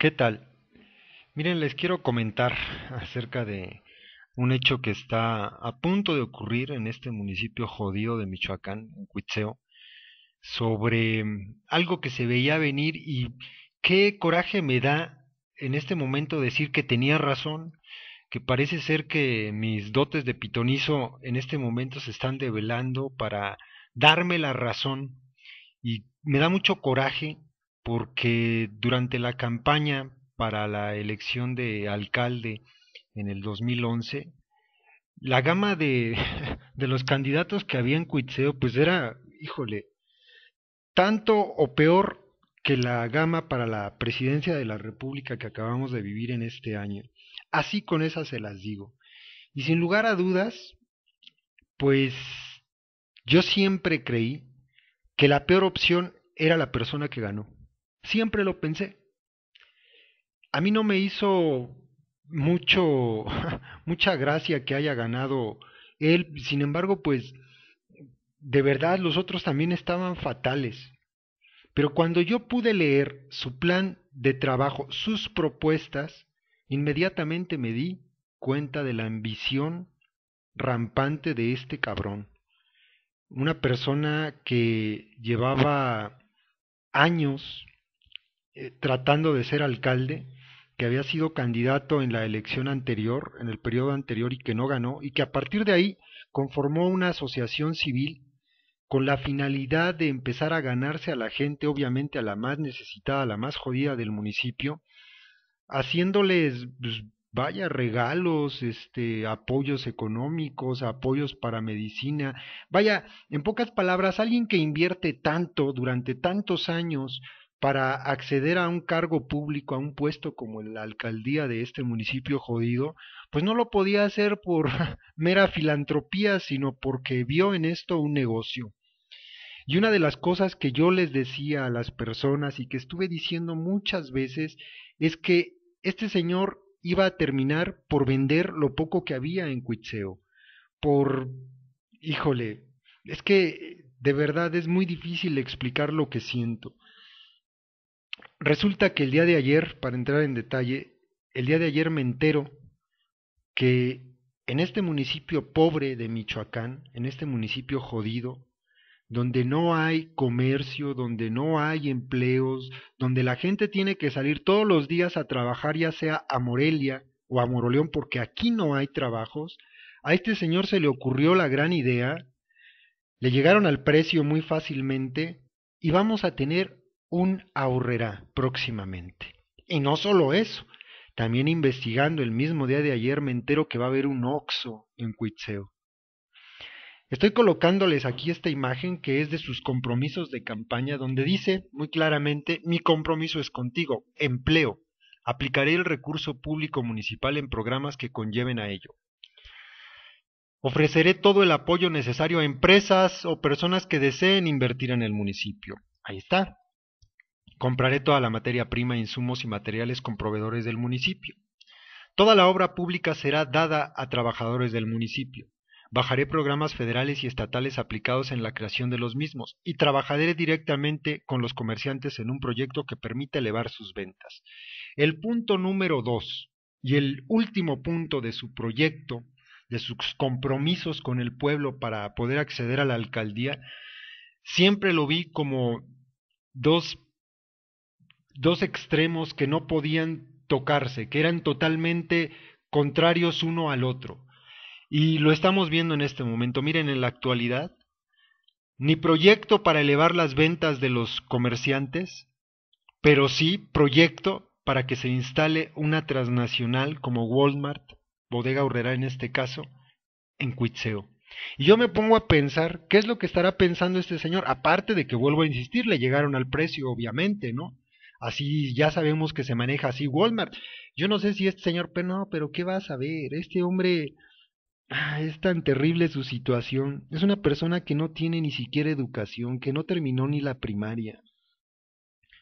¿Qué tal? Miren, les quiero comentar acerca de un hecho que está a punto de ocurrir en este municipio jodido de Michoacán, en Cuitzeo, sobre algo que se veía venir y qué coraje me da en este momento decir que tenía razón, que parece ser que mis dotes de pitonizo en este momento se están develando para darme la razón y me da mucho coraje porque durante la campaña para la elección de alcalde en el 2011, la gama de, los candidatos que había en Cuitseo, pues era, híjole, tanto o peor que la gama para la presidencia de la República que acabamos de vivir en este año. Así con esas se las digo. Y sin lugar a dudas, pues yo siempre creí que la peor opción era la persona que ganó. Siempre lo pensé. A mí no me hizo mucho, mucha gracia que haya ganado él. Sin embargo, pues, de verdad los otros también estaban fatales. Pero cuando yo pude leer su plan de trabajo, sus propuestas, inmediatamente me di cuenta de la ambición rampante de este cabrón. Una persona que llevaba años eh, tratando de ser alcalde, que había sido candidato en la elección anterior, en el periodo anterior y que no ganó, y que a partir de ahí conformó una asociación civil con la finalidad de empezar a ganarse a la gente, obviamente a la más necesitada, a la más jodida del municipio, haciéndoles pues, vaya regalos, este, apoyos económicos, apoyos para medicina, vaya, en pocas palabras, alguien que invierte tanto durante tantos años para acceder a un cargo público, a un puesto como la alcaldía de este municipio jodido, pues no lo podía hacer por mera filantropía, sino porque vio en esto un negocio. Y una de las cosas que yo les decía a las personas y que estuve diciendo muchas veces es que este señor iba a terminar por vender lo poco que había en Cuitzeo. Por... híjole, es que de verdad es muy difícil explicar lo que siento resulta que el día de ayer, para entrar en detalle, el día de ayer me entero que en este municipio pobre de Michoacán, en este municipio jodido, donde no hay comercio, donde no hay empleos, donde la gente tiene que salir todos los días a trabajar, ya sea a Morelia o a Moroleón, porque aquí no hay trabajos, a este señor se le ocurrió la gran idea, le llegaron al precio muy fácilmente y vamos a tener un ahorrerá próximamente. Y no solo eso, también investigando el mismo día de ayer me entero que va a haber un Oxo en Cuitzeo. Estoy colocándoles aquí esta imagen que es de sus compromisos de campaña, donde dice muy claramente, mi compromiso es contigo, empleo. Aplicaré el recurso público municipal en programas que conlleven a ello. Ofreceré todo el apoyo necesario a empresas o personas que deseen invertir en el municipio. Ahí está, Compraré toda la materia prima, insumos y materiales con proveedores del municipio. Toda la obra pública será dada a trabajadores del municipio. Bajaré programas federales y estatales aplicados en la creación de los mismos y trabajaré directamente con los comerciantes en un proyecto que permita elevar sus ventas. El punto número dos y el último punto de su proyecto, de sus compromisos con el pueblo para poder acceder a la alcaldía, siempre lo vi como dos dos extremos que no podían tocarse, que eran totalmente contrarios uno al otro. Y lo estamos viendo en este momento. Miren, en la actualidad, ni proyecto para elevar las ventas de los comerciantes, pero sí proyecto para que se instale una transnacional como Walmart, Bodega Urrera en este caso, en Cuitseo. Y yo me pongo a pensar, ¿qué es lo que estará pensando este señor? Aparte de que vuelvo a insistir, le llegaron al precio, obviamente, ¿no? Así ya sabemos que se maneja así Walmart. Yo no sé si este señor, pero no, pero ¿qué va a saber? Este hombre ah, es tan terrible su situación. Es una persona que no tiene ni siquiera educación, que no terminó ni la primaria.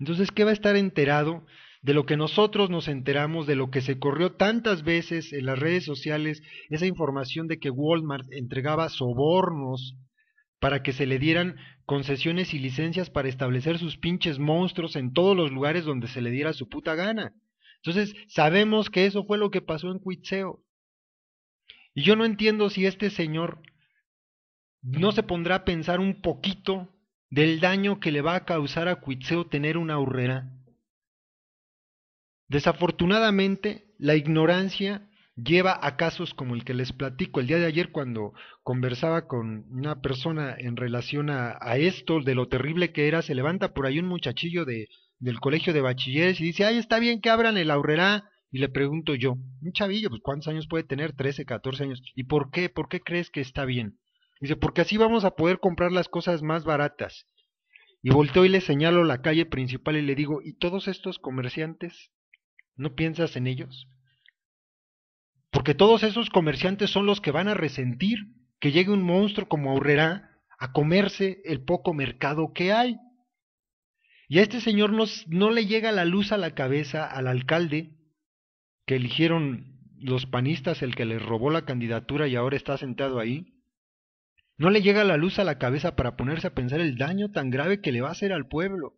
Entonces, ¿qué va a estar enterado de lo que nosotros nos enteramos, de lo que se corrió tantas veces en las redes sociales, esa información de que Walmart entregaba sobornos para que se le dieran concesiones y licencias para establecer sus pinches monstruos en todos los lugares donde se le diera su puta gana. Entonces, sabemos que eso fue lo que pasó en Cuitzeo. Y yo no entiendo si este señor no se pondrá a pensar un poquito del daño que le va a causar a Cuitzeo tener una urrera. Desafortunadamente, la ignorancia lleva a casos como el que les platico el día de ayer cuando conversaba con una persona en relación a, esto, de lo terrible que era, se levanta por ahí un muchachillo de, del colegio de bachilleres y dice, ay, está bien que abran el aurrerá. Y le pregunto yo, un chavillo, pues ¿cuántos años puede tener? 13, 14 años. ¿Y por qué? ¿Por qué crees que está bien? Dice, porque así vamos a poder comprar las cosas más baratas. Y volteo y le señalo la calle principal y le digo, ¿y todos estos comerciantes? ¿No piensas en ellos? porque todos esos comerciantes son los que van a resentir que llegue un monstruo como Aurrera a comerse el poco mercado que hay. Y a este señor no le llega la luz a la cabeza al alcalde que eligieron los panistas, el que les robó la candidatura y ahora está sentado ahí. No le llega la luz a la cabeza para ponerse a pensar el daño tan grave que le va a hacer al pueblo.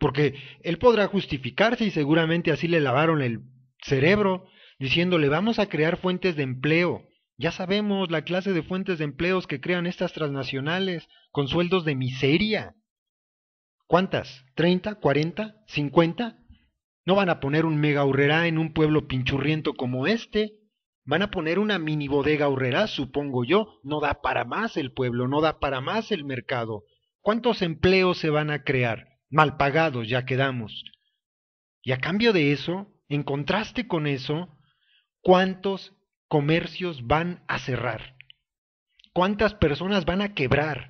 Porque él podrá justificarse y seguramente así le lavaron el cerebro diciéndole vamos a crear fuentes de empleo. Ya sabemos la clase de fuentes de empleos que crean estas transnacionales, con sueldos de miseria. ¿Cuántas? ¿30? ¿40? ¿50? No van a poner un mega horrera en un pueblo pinchurriento como este. Van a poner una mini bodega horrera, supongo yo. No da para más el pueblo, no da para más el mercado. ¿Cuántos empleos se van a crear? Mal pagados, ya quedamos. Y a cambio de eso, en contraste con eso, cuántos comercios van a cerrar, cuántas personas van a quebrar.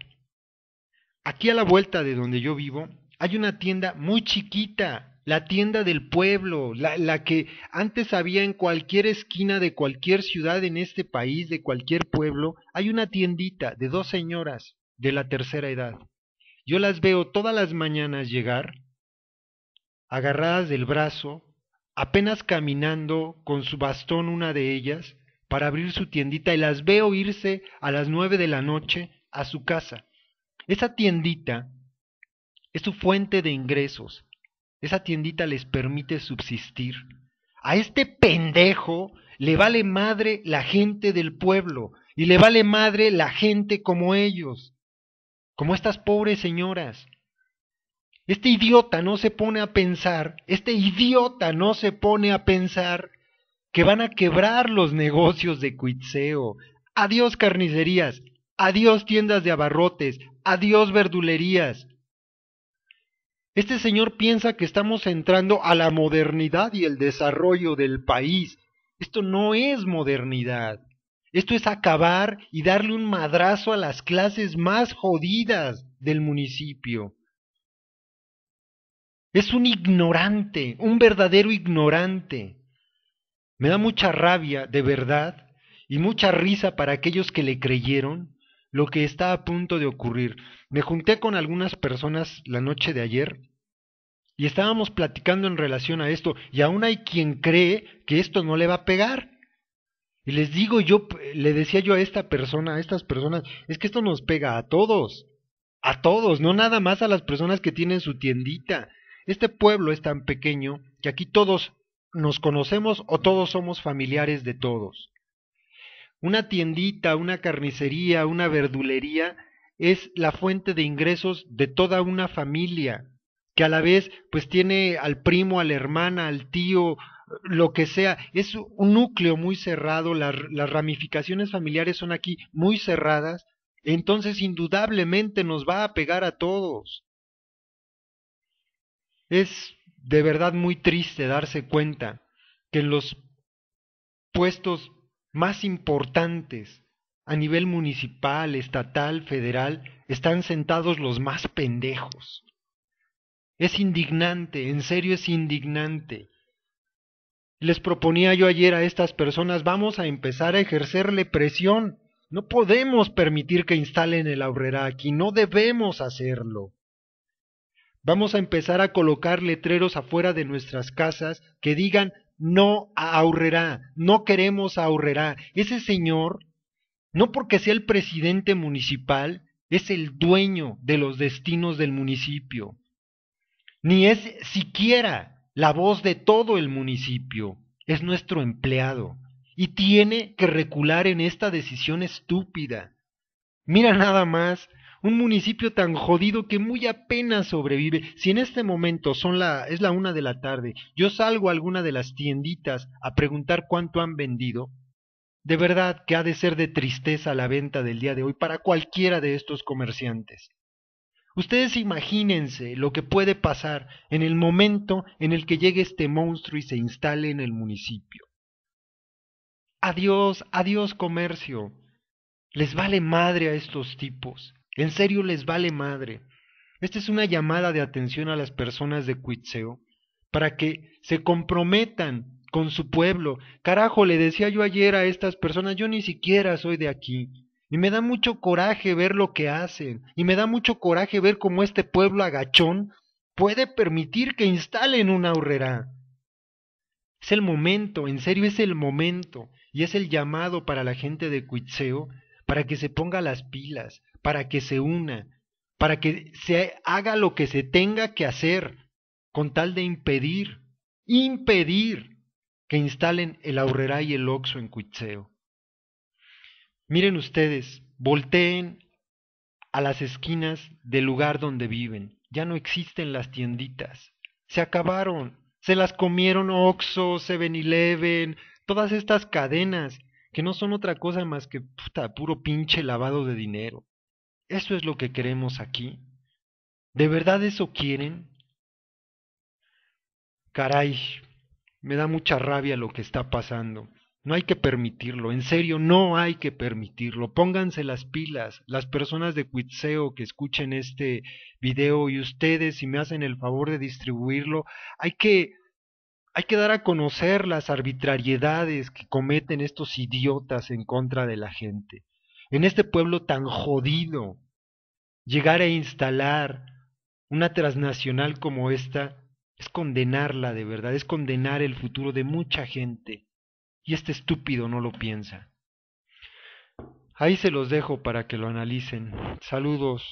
Aquí a la vuelta de donde yo vivo hay una tienda muy chiquita, la tienda del pueblo, la, que antes había en cualquier esquina de cualquier ciudad en este país, de cualquier pueblo, hay una tiendita de dos señoras de la tercera edad. Yo las veo todas las mañanas llegar, agarradas del brazo, Apenas caminando con su bastón una de ellas para abrir su tiendita y las veo irse a las nueve de la noche a su casa. Esa tiendita es su fuente de ingresos. Esa tiendita les permite subsistir. A este pendejo le vale madre la gente del pueblo y le vale madre la gente como ellos, como estas pobres señoras este idiota no se pone a pensar, este idiota no se pone a pensar que van a quebrar los negocios de Cuitseo. Adiós carnicerías, adiós tiendas de abarrotes, adiós verdulerías. Este señor piensa que estamos entrando a la modernidad y el desarrollo del país. Esto no es modernidad. Esto es acabar y darle un madrazo a las clases más jodidas del municipio. Es un ignorante, un verdadero ignorante. Me da mucha rabia, de verdad, y mucha risa para aquellos que le creyeron lo que está a punto de ocurrir. Me junté con algunas personas la noche de ayer y estábamos platicando en relación a esto, y aún hay quien cree que esto no le va a pegar. Y les digo yo, le decía yo a esta persona, a estas personas, es que esto nos pega a todos, a todos, no nada más a las personas que tienen su tiendita, este pueblo es tan pequeño que aquí todos nos conocemos o todos somos familiares de todos. Una tiendita, una carnicería, una verdulería es la fuente de ingresos de toda una familia, que a la vez pues tiene al primo, a la hermana, al tío, lo que sea. Es un núcleo muy cerrado, las, las ramificaciones familiares son aquí muy cerradas, entonces indudablemente nos va a pegar a todos. Es de verdad muy triste darse cuenta que en los puestos más importantes a nivel municipal, estatal, federal, están sentados los más pendejos. Es indignante, en serio es indignante. Les proponía yo ayer a estas personas, vamos a empezar a ejercerle presión. No podemos permitir que instalen el aurrera aquí, no debemos hacerlo. Vamos a empezar a colocar letreros afuera de nuestras casas que digan no ahorrerá, no queremos a Ese señor, no porque sea el presidente municipal, es el dueño de los destinos del municipio. Ni es siquiera la voz de todo el municipio, es nuestro empleado. Y tiene que recular en esta decisión estúpida. Mira nada más un municipio tan jodido que muy apenas sobrevive. Si en este momento son es la una de la tarde, yo salgo a alguna de las tienditas a preguntar cuánto han vendido, de verdad que ha de ser de tristeza la venta del día de hoy para cualquiera de estos comerciantes. Ustedes imagínense lo que puede pasar en el momento en el que llegue este monstruo y se instale en el municipio. Adiós, adiós comercio. Les vale madre a estos tipos. En serio les vale madre. Esta es una llamada de atención a las personas de Cuitzeo para que se comprometan con su pueblo. Carajo, le decía yo ayer a estas personas, yo ni siquiera soy de aquí. Y me da mucho coraje ver lo que hacen. Y me da mucho coraje ver cómo este pueblo agachón puede permitir que instalen una horrera. Es el momento, en serio es el momento. Y es el llamado para la gente de Cuitzeo para que se ponga las pilas, para que se una, para que se haga lo que se tenga que hacer, con tal de impedir, impedir que instalen el Aurrerá y el Oxo en Cuitzeo. Miren ustedes, volteen a las esquinas del lugar donde viven. Ya no existen las tienditas. Se acabaron. Se las comieron oxo, Seven Eleven, todas estas cadenas que no son otra cosa más que puta, puro pinche lavado de dinero. ¿Eso es lo que queremos aquí? ¿De verdad eso quieren? Caray, me da mucha rabia lo que está pasando. No hay que permitirlo, en serio, no hay que permitirlo. Pónganse las pilas, las personas de Cuitseo que escuchen este video y ustedes, si me hacen el favor de distribuirlo, hay que, hay que dar a conocer las arbitrariedades que cometen estos idiotas en contra de la gente. En este pueblo tan jodido, Llegar a instalar una transnacional como esta es condenarla de verdad, es condenar el futuro de mucha gente. Y este estúpido no lo piensa. Ahí se los dejo para que lo analicen. Saludos.